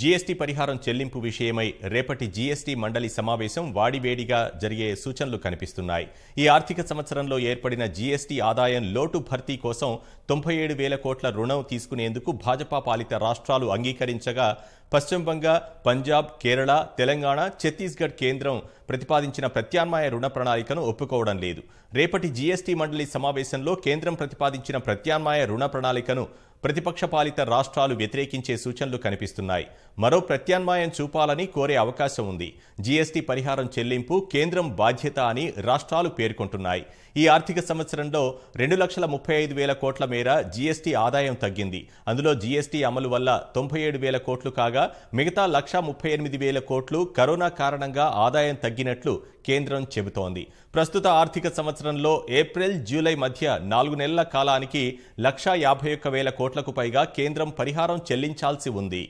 GST పరిహారం చెల్లింపు విషయమై రేపటి జీఎస్టీ మండలి సమావేశం వాడివేడిగా జరిగే సూచనలు కనిపిస్తున్నాయి ఈ ఆర్థిక సంవత్సరంలో ఏర్పడిన జీఎస్టీ ఆదాయం లోటు భర్తీ కోసం తొంభై ఏడు వేల కోట్ల రుణం తీసుకునేందుకు భాజపా పాలిత రాష్ట్రాలు అంగీకరించగా పశ్చిమ బంగా పంజాబ్ కేరళ తెలంగాణ ఛత్తీస్గఢ్ కేంద్రం ప్రతిపాదించిన ప్రత్యామ్నాయ రుణ ప్రణాళికను ఒప్పుకోవడం లేదు రేపటి జీఎస్టీ మండలి సమావేశంలో కేంద్రం ప్రతిపాదించిన ప్రత్యామ్నాయ రుణ ప్రణాళికను ప్రతిపక్ష పాలిత రాష్ట్రాలు వ్యతిరేకించే సూచనలు కనిపిస్తున్నాయి మరో ప్రత్యామ్నాయం చూపాలని కోరే అవకాశం ఉంది జీఎస్టీ పరిహారం చెల్లింపు కేంద్రం బాధ్యత అని రాష్ట్రాలు పేర్కొంటున్నాయి ఈ ఆర్థిక సంవత్సరంలో రెండు లక్షల ముప్పై ఐదు వేల కోట్ల మేర జీఎస్టీ ఆదాయం తగ్గింది అందులో జీఎస్టీ అమలు వల్ల తొంభై ఏడు వేల కోట్లు కాగా కాగా మిగతా లక్ష ముప్పై ఎనిమిది వేల కోట్లు కరోనా కారణంగా ఆదాయం తగ్గినట్లు కేంద్రం చెబుతోంది ప్రస్తుత ఆర్థిక సంవత్సరంలో ఏప్రిల్ జూలై మధ్య నాలుగు నెలల కాలానికి లక్ష యాభై ఒక్క వేల కోట్లకు పైగా కేంద్రం పరిహారం చెల్లించాల్సి ఉంది